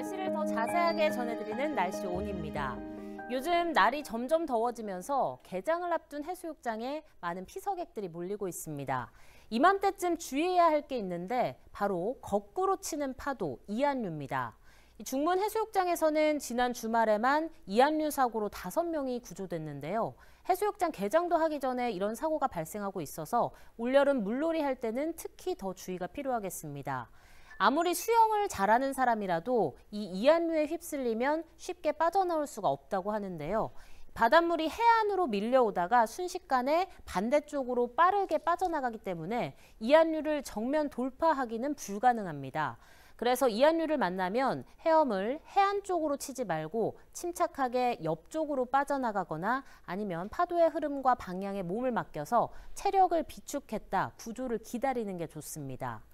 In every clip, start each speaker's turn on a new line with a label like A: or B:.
A: 날씨를 더 자세하게 전해드리는 날씨 온입니다. 요즘 날이 점점 더워지면서 개장을 앞둔 해수욕장에 많은 피서객들이 몰리고 있습니다. 이맘때쯤 주의해야 할 게 있는데 바로 거꾸로 치는 파도 이안류입니다. 중문 해수욕장에서는 지난 주말에만 이안류 사고로 다섯 명이 구조됐는데요. 해수욕장 개장도 하기 전에 이런 사고가 발생하고 있어서 올여름 물놀이 할 때는 특히 더 주의가 필요하겠습니다. 아무리 수영을 잘하는 사람이라도 이 이안류에 휩쓸리면 쉽게 빠져나올 수가 없다고 하는데요. 바닷물이 해안으로 밀려오다가 순식간에 반대쪽으로 빠르게 빠져나가기 때문에 이안류를 정면 돌파하기는 불가능합니다. 그래서 이안류를 만나면 헤엄을 해안 쪽으로 치지 말고 침착하게 옆쪽으로 빠져나가거나 아니면 파도의 흐름과 방향에 몸을 맡겨서 체력을 비축했다 구조를 기다리는 게 좋습니다.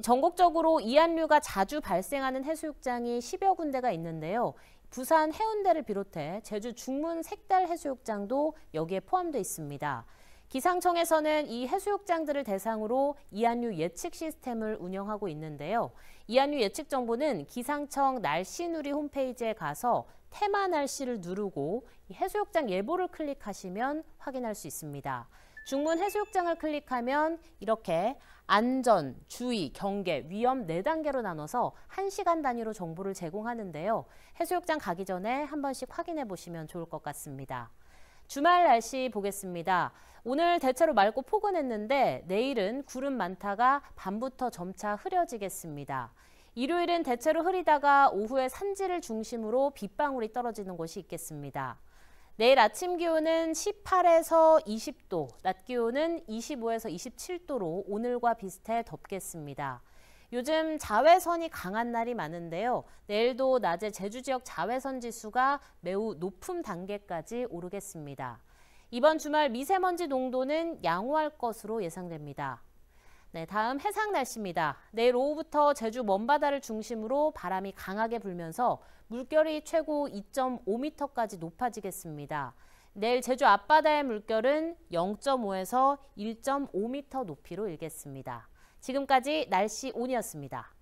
A: 전국적으로 이안류가 자주 발생하는 해수욕장이 10여 군데가 있는데요. 부산 해운대를 비롯해 제주 중문 색달 해수욕장도 여기에 포함되어 있습니다. 기상청에서는 이 해수욕장들을 대상으로 이안류 예측 시스템을 운영하고 있는데요. 이안류 예측 정보는 기상청 날씨 누리 홈페이지에 가서 테마 날씨를 누르고 해수욕장 예보를 클릭하시면 확인할 수 있습니다. 중문 해수욕장을 클릭하면 이렇게 안전, 주의, 경계, 위험 4단계로 나눠서 1시간 단위로 정보를 제공하는데요. 해수욕장 가기 전에 한 번씩 확인해 보시면 좋을 것 같습니다. 주말 날씨 보겠습니다. 오늘 대체로 맑고 포근했는데 내일은 구름 많다가 밤부터 점차 흐려지겠습니다. 일요일은 대체로 흐리다가 오후에 산지를 중심으로 빗방울이 떨어지는 곳이 있겠습니다. 내일 아침 기온은 18에서 20도, 낮 기온은 25에서 27도로 오늘과 비슷해 덥겠습니다. 요즘 자외선이 강한 날이 많은데요. 내일도 낮에 제주 지역 자외선 지수가 매우 높은 단계까지 오르겠습니다. 이번 주말 미세먼지 농도는 양호할 것으로 예상됩니다. 네, 다음 해상 날씨입니다. 내일 오후부터 제주 먼바다를 중심으로 바람이 강하게 불면서 물결이 최고 2.5m까지 높아지겠습니다. 내일 제주 앞바다의 물결은 0.5에서 1.5m 높이로 일겠습니다. 지금까지 날씨 온이었습니다.